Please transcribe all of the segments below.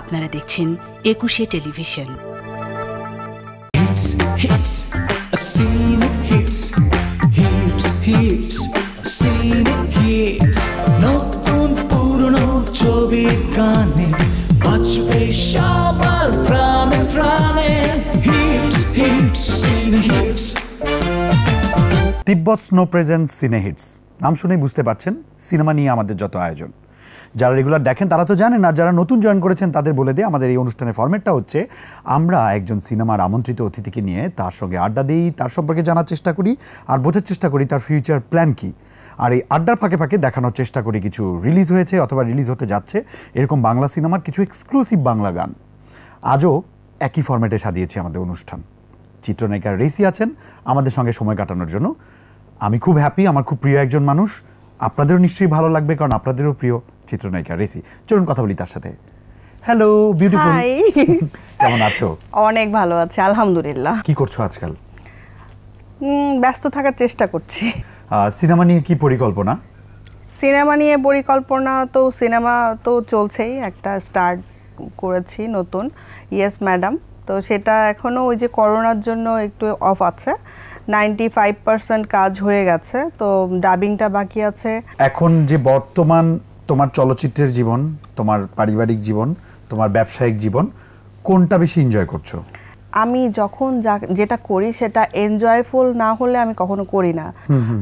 আপনারা দেখছেন একুশে টেলিভিশন নতুন পুরনো ছবি গানে বাঁচবে সবার প্রাণে প্রাণে hits Tibet snow present cine hits নাম শুনেই বুঝতে পারছেন সিনেমা নিয়ে আমাদের যত আয়োজন যারা রেগুলার দেখেন তারা তো জানেন আর যারা নতুন জয়েন করেছেন তাদের বলে দিয়ে আমাদের এই অনুষ্ঠানের ফর্মেটটা হচ্ছে আমরা একজন সিনেমার আমন্ত্রিত অতিথিকে নিয়ে তার সঙ্গে আড্ডা দিই তার সম্পর্কে জানার চেষ্টা করি আর বোঝার চেষ্টা করি তার ফিউচার প্ল্যান কী আর এই আড্ডার ফাঁকে ফাঁকে দেখানোর চেষ্টা করি কিছু রিলিজ হয়েছে অথবা রিলিজ হতে যাচ্ছে এরকম বাংলা সিনেমার কিছু এক্সক্লুসিভ বাংলা গান আজও একই ফর্মেটে সাজিয়েছি আমাদের অনুষ্ঠান চিত্রনায়িকা রেসি আছেন আমাদের সঙ্গে সময় কাটানোর জন্য আমি খুব হ্যাপি আমার খুব প্রিয় একজন মানুষ আপনাদেরও নিশ্চয়ই ভালো লাগবে কারণ আপনাদেরও প্রিয় চিত্রনায়িকা রেসি চলুন কথা বলি তার সাথে হ্যালো বিউটিফুল কেমন আছো অনেক ভালো আছি আলহামদুলিল্লাহ কি করছো আজকাল ব্যস্ত থাকার চেষ্টা করছি সিনেমা নিয়ে কি পরিকল্পনা সিনেমা নিয়ে পরিকল্পনা তো সিনেমা তো চলছেই একটা স্টার্ট করেছি নতুন ইয়েস ম্যাডাম তো সেটা এখনও ওই যে করোনার জন্য একটু অফ আছে নাইনটি ফাইভ পার্সেন্ট কাজ হয়ে গেছে তো ডাবিংটা বাকি আছে এখন যে বর্তমান তোমার চলচ্চিত্রের জীবন তোমার পারিবারিক জীবন তোমার ব্যবসায়িক জীবন কোনটা বেশি এনজয় করছো আমি যখন যেটা করি সেটা এনজয়ফুল না হলে আমি কখনো করি না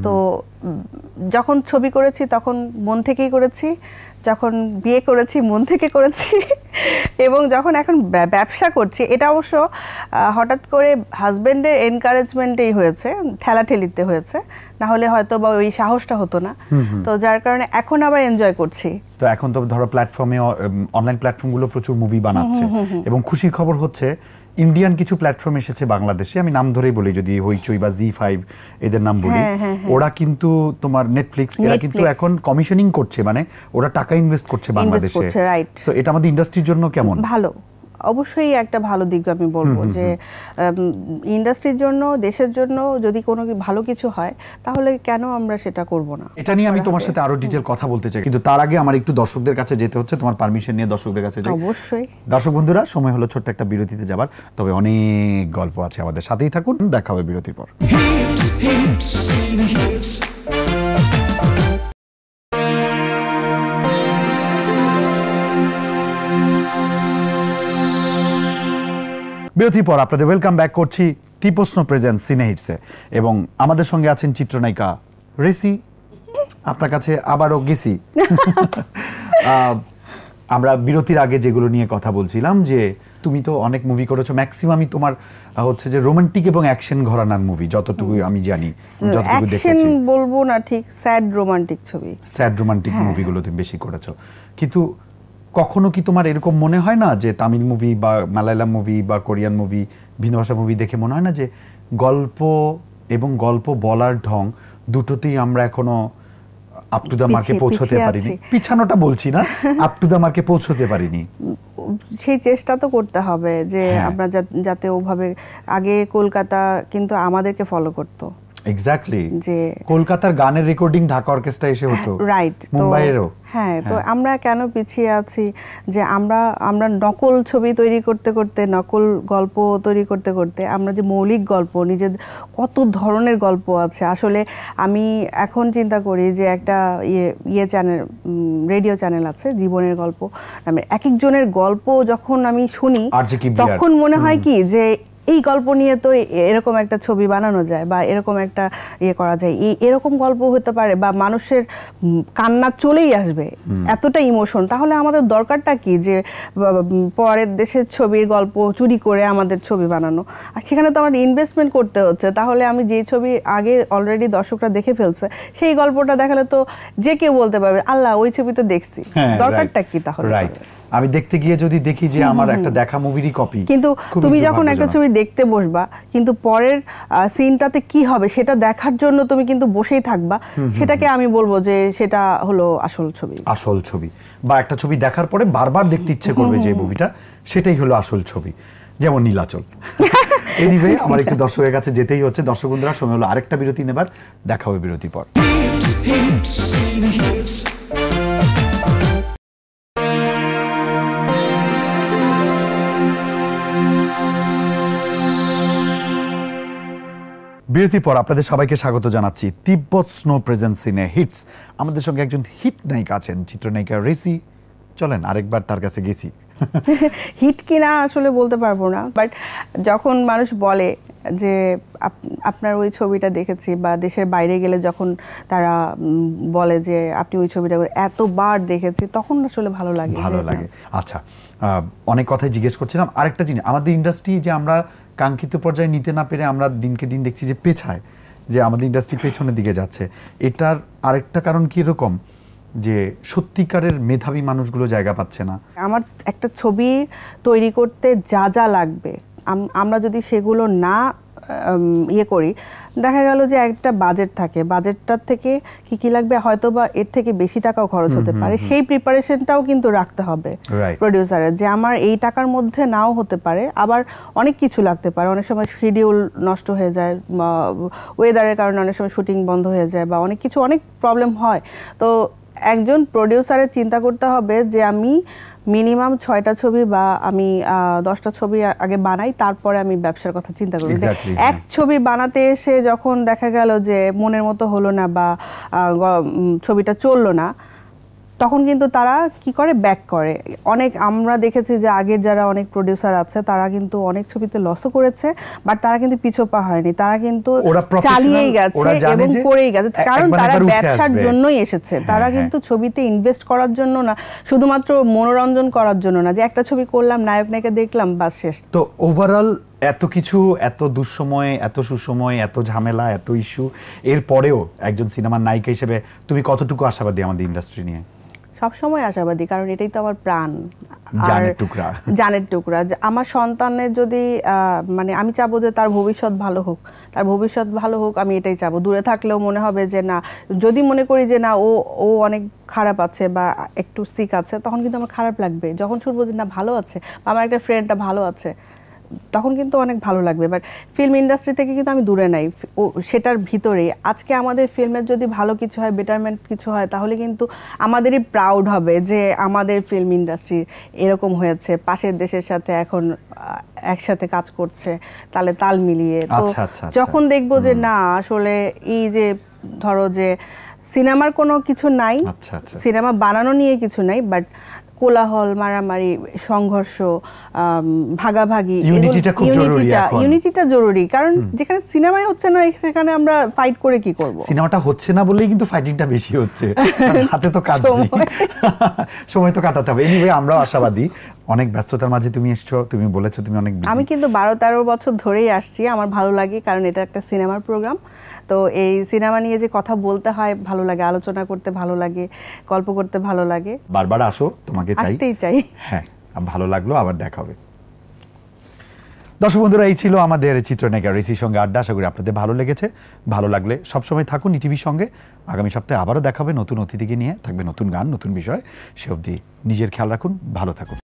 তো যখন ছবি করেছি তখন মন থেকেই করেছি যখন বিয়ে করেছি মন থেকে করেছি এবং যখন এখন ব্যবসা করছি এটা অবশ্য হঠাৎ করে হাজব্যান্ডের এনকারেজমেন্টেই হয়েছে ঠেলা ঠেলিতে হয়েছে না হলে হয়তো বা ওই সাহসটা হতো না তো যার কারণে এখন আবার এনজয় করছি তো এখন তো ধরো প্ল্যাটফর্মে অনলাইন প্ল্যাটফর্মগুলো প্রচুর মুভি বানাচ্ছে এবং খুশির খবর হচ্ছে ইন্ডিয়ান কিছু প্ল্যাটফর্ম এসেছে বাংলাদেশে আমি নাম ধরেই বলি যদি হইচই বা জি ফাইভ এদের নাম বলি হ্যাঁ, হ্যাঁ, হ্যাঁ। ওরা কিন্তু তোমার নেটফ্লিক্স এরা কিন্তু এখন কমিশনিং করছে মানে ওরা টাকা ইনভেস্ট করছে বাংলাদেশে এটা আমাদের ইন্ডাস্ট্রির জন্য কেমন ভালো অবশ্যই একটা ভালো দিক আমি বলবো যে ইন্ডাস্ট্রির জন্য দেশের জন্য যদি কোনো ভালো কিছু হয় তাহলে কেন আমরা সেটা করব না এটা নিয়ে আমি তোমার সাথে আরো ডিটেল কথা বলতে চাই কিন্তু তার আগে আমার একটু দর্শকদের কাছে যেতে হচ্ছে তোমার পারমিশন নিয়ে দর্শকদের কাছে অবশ্যই দর্শক বন্ধুরা সময় হলো ছোট্ট একটা বিরতিতে যাবার তবে অনেক গল্প আছে আমাদের সাথেই থাকুন দেখা হবে বিরতির পর বিরতির পর আপনাদের ওয়েলকাম ব্যাক করছি টিপোস্ন প্রেজেন্ট সিনে হিটসে এবং আমাদের সঙ্গে আছেন চিত্রনায়িকা রেসি আপনার কাছে আবারও গেছি আমরা বিরতির আগে যেগুলো নিয়ে কথা বলছিলাম যে তুমি তো অনেক মুভি করেছো ম্যাক্সিমামই তোমার হচ্ছে যে রোমান্টিক এবং অ্যাকশন ঘরানার মুভি যতটুকু আমি জানি যতটুকু দেখেছি বলবো না ঠিক স্যাড রোমান্টিক ছবি স্যাড রোমান্টিক মুভিগুলো তুমি বেশি করেছো কিন্তু কখনো কি তোমার এরকম মনে হয় না যে তামিল মুভি বা মালায়ালাম মুভি বা কোরিয়ান মুভি ভিন্ন ভাষা মুভি দেখে মনে হয় না যে গল্প এবং গল্প বলার ঢং দুটোতেই আমরা এখনো আপ টু দ্য মার্কে পৌঁছতে পারিনি পিছানোটা বলছি না আপ টু দ্য মার্কে পৌঁছতে পারিনি সেই চেষ্টা তো করতে হবে যে হ্যাঁ। আমরা যাতে ওভাবে আগে কলকাতা কিন্তু আমাদেরকে ফলো করতো এক্স্যাক্টলি যে কলকাতার গানের রেকর্ডিং ঢাকা অর্কেস্ট্রা এসে হতো রাইট হ্যাঁ, মুম্বাইয়েরও হ্যাঁ তো হ্যাঁ। আমরা কেন পিছিয়ে আছি যে আমরা আমরা নকল ছবি তৈরি করতে করতে নকল গল্প তৈরি করতে করতে আমরা যে মৌলিক গল্প নিজের কত ধরনের গল্প আছে আসলে আমি এখন চিন্তা করি যে একটা ইয়ে ইয়ে চ্যানেল রেডিও চ্যানেল আছে জীবনের গল্প নামে এক একজনের গল্প যখন আমি শুনি তখন মনে হয় কি যে এই গল্প নিয়ে তো এরকম একটা ছবি বানানো যায় বা এরকম একটা ইয়ে করা যায় এই এরকম গল্প হতে পারে বা মানুষের কান্না চলেই আসবে এতটা ইমোশন তাহলে আমাদের দরকারটা কি যে পরের দেশের ছবির গল্প চুরি করে আমাদের ছবি বানানো আর সেখানে তো আমার ইনভেস্টমেন্ট করতে হচ্ছে তাহলে আমি যে ছবি আগে অলরেডি দর্শকরা দেখে ফেলছে সেই গল্পটা দেখালে তো যে কেউ বলতে পারবে আল্লাহ ওই ছবি তো দেখছি হ্যাঁ, দরকারটা কি তাহলে আমি দেখতে গিয়ে যদি দেখি যে আমার একটা দেখা মুভিরই কপি কিন্তু তুমি যখন একটা ছবি দেখতে বসবা কিন্তু পরের সিনটাতে কি হবে সেটা দেখার জন্য তুমি কিন্তু বসেই থাকবা সেটাকে আমি বলবো যে সেটা হলো আসল ছবি আসল ছবি বা একটা ছবি দেখার পরে বারবার দেখতে ইচ্ছে করবে যে মুভিটা সেটাই হলো আসল ছবি যেমন নীলাচল এনিওয়ে আমার একটু দর্শকের কাছে যেতেই হচ্ছে দর্শক বন্ধুরা সময় হলো আরেকটা বিরতি নেবার দেখা হবে বিরতির পর বিরতির পর আপনাদের সবাইকে স্বাগত জানাচ্ছি Tibet snow presence cine hits আমাদের সঙ্গে একজন হিট নায়িকা আছেন চিত্রনায়িকা রেসি চলেন আরেকবার তার কাছে গেছি হিট কিনা আসলে বলতে পারবো না বাট যখন মানুষ বলে যে আপনার ওই ছবিটা দেখেছি বা দেশের বাইরে গেলে যখন তারা বলে যে আপনি ওই ছবিটা এতবার দেখেছি তখন আসলে ভালো লাগে ভালো লাগে আচ্ছা অনেক কথাই জিজ্ঞেস করছিলাম আরেকটা জিনিস আমাদের ইন্ডাস্ট্রি যে আমরা কাঙ্ক্ষিত পর্যায়ে নিতে না পেরে আমরা দিনকে দিন দেখছি যে পেছায় যে আমাদের ইন্ডাস্ট্রি পেছনের দিকে যাচ্ছে এটার আরেকটা কারণ কি রকম যে সত্যিকারের মেধাবী মানুষগুলো জায়গা পাচ্ছে না আমার একটা ছবি তৈরি করতে যা যা লাগবে আমরা যদি সেগুলো না ইয়ে করি দেখা গেল যে একটা বাজেট থাকে বাজেটটার থেকে কি কি লাগবে হয়তো বা এর থেকে বেশি টাকাও খরচ হতে পারে সেই প্রিপারেশনটাও কিন্তু রাখতে হবে প্রডিউসারের যে আমার এই টাকার মধ্যে নাও হতে পারে আবার অনেক কিছু লাগতে পারে অনেক সময় শিডিউল নষ্ট হয়ে যায় ওয়েদারের কারণে অনেক সময় শুটিং বন্ধ হয়ে যায় বা অনেক কিছু অনেক প্রবলেম হয় তো একজন প্রডিউসারের চিন্তা করতে হবে যে আমি মিনিমাম ছয়টা ছবি বা আমি দশটা ছবি আগে বানাই তারপরে আমি ব্যবসার কথা চিন্তা করি এক হ্যাঁ। ছবি বানাতে এসে যখন দেখা গেল যে মনের মতো হলো না বা ছবিটা চললো না তখন কিন্তু তারা কি করে ব্যাক করে অনেক আমরা দেখেছি যে আগের যারা অনেক প্রডিউসার আছে তারা কিন্তু অনেক ছবিতে লসও করেছে বাট তারা কিন্তু পিছোপা হয়নি তারা কিন্তু চালিয়েই গেছে এবং করেই গেছে কারণ তারা ব্যবসার জন্যই এসেছে হ্যাঁ, তারা হ্যাঁ। কিন্তু ছবিতে ইনভেস্ট করার জন্য না শুধুমাত্র মনোরঞ্জন করার জন্য না যে একটা ছবি করলাম নায়ক নায়িকা দেখলাম বা শেষ তো ওভারঅল এত কিছু এত দুঃসময় এত সুসময় এত ঝামেলা এত ইস্যু এর পরেও একজন সিনেমার নায়িকা হিসেবে তুমি কতটুকু আশাবাদী আমাদের ইন্ডাস্ট্রি নিয়ে সবসময় আশাবাদী কারণ এটাই তো আমার প্রাণ জানের টুকরা জানের টুকরা আমার সন্তানের যদি মানে আমি চাবো যে তার ভবিষ্যৎ ভালো হোক তার ভবিষ্যৎ ভালো হোক আমি এটাই চাবো দূরে থাকলেও মনে হবে যে না যদি মনে করি যে না ও ও অনেক খারাপ আছে বা একটু সিক আছে তখন কিন্তু আমার খারাপ লাগবে যখন শুনবো যে না ভালো আছে আমার একটা ফ্রেন্ডটা ভালো আছে তখন কিন্তু অনেক ভালো লাগবে বাট ফিল্ম ইন্ডাস্ট্রি থেকে কিন্তু আমি দূরে নাই ও সেটার ভিতরে আজকে আমাদের ফিল্মের যদি ভালো কিছু হয় বেটারমেন্ট কিছু হয় তাহলে কিন্তু আমাদেরই প্রাউড হবে যে আমাদের ফিল্ম ইন্ডাস্ট্রি এরকম হয়েছে পাশের দেশের সাথে এখন একসাথে কাজ করছে তাহলে তাল মিলিয়ে তো আচ্ছা, আচ্ছা, আচ্ছা। যখন দেখবো যে না আসলে এই যে ধরো যে সিনেমার কোনো কিছু নাই সিনেমা বানানো নিয়ে কিছু নাই বাট কোলাহল মারামারি সংঘর্ষ ভাগাভাগি ইউনিটিটা খুব জরুরি জরুরি কারণ যেখানে সিনেমাই হচ্ছে না সেখানে আমরা ফাইট করে কি করব সিনেমাটা হচ্ছে না বললেই কিন্তু ফাইটিংটা বেশি হচ্ছে হাতে তো কাজ নেই সময় তো কাটাতে হবে এনিওয়ে আমরাও আশাবাদী অনেক ব্যস্ততার মাঝে তুমি এসছো তুমি বলেছো তুমি অনেক আমি কিন্তু বারো তেরো বছর ধরেই আসছি আমার ভালো লাগে কারণ এটা একটা সিনেমার প্রোগ্রাম তো এই সিনেমা নিয়ে যে কথা বলতে হয় ভালো লাগে আলোচনা করতে ভালো লাগে গল্প করতে ভালো লাগে বারবার আসো তোমাকে চাই চাই হ্যাঁ ভালো লাগলো আবার দেখা হবে দর্শক বন্ধুরা এই ছিল আমাদের চিত্রনায়িকা ঋষির সঙ্গে আড্ডা আশা করি আপনাদের ভালো লেগেছে ভালো লাগলে সবসময় থাকুন ইটিভির e সঙ্গে আগামী সপ্তাহে আবারও দেখাবে নতুন অতিথিকে নিয়ে থাকবে নতুন গান নতুন বিষয় সে অবধি নিজের খেয়াল রাখুন ভালো থাকুন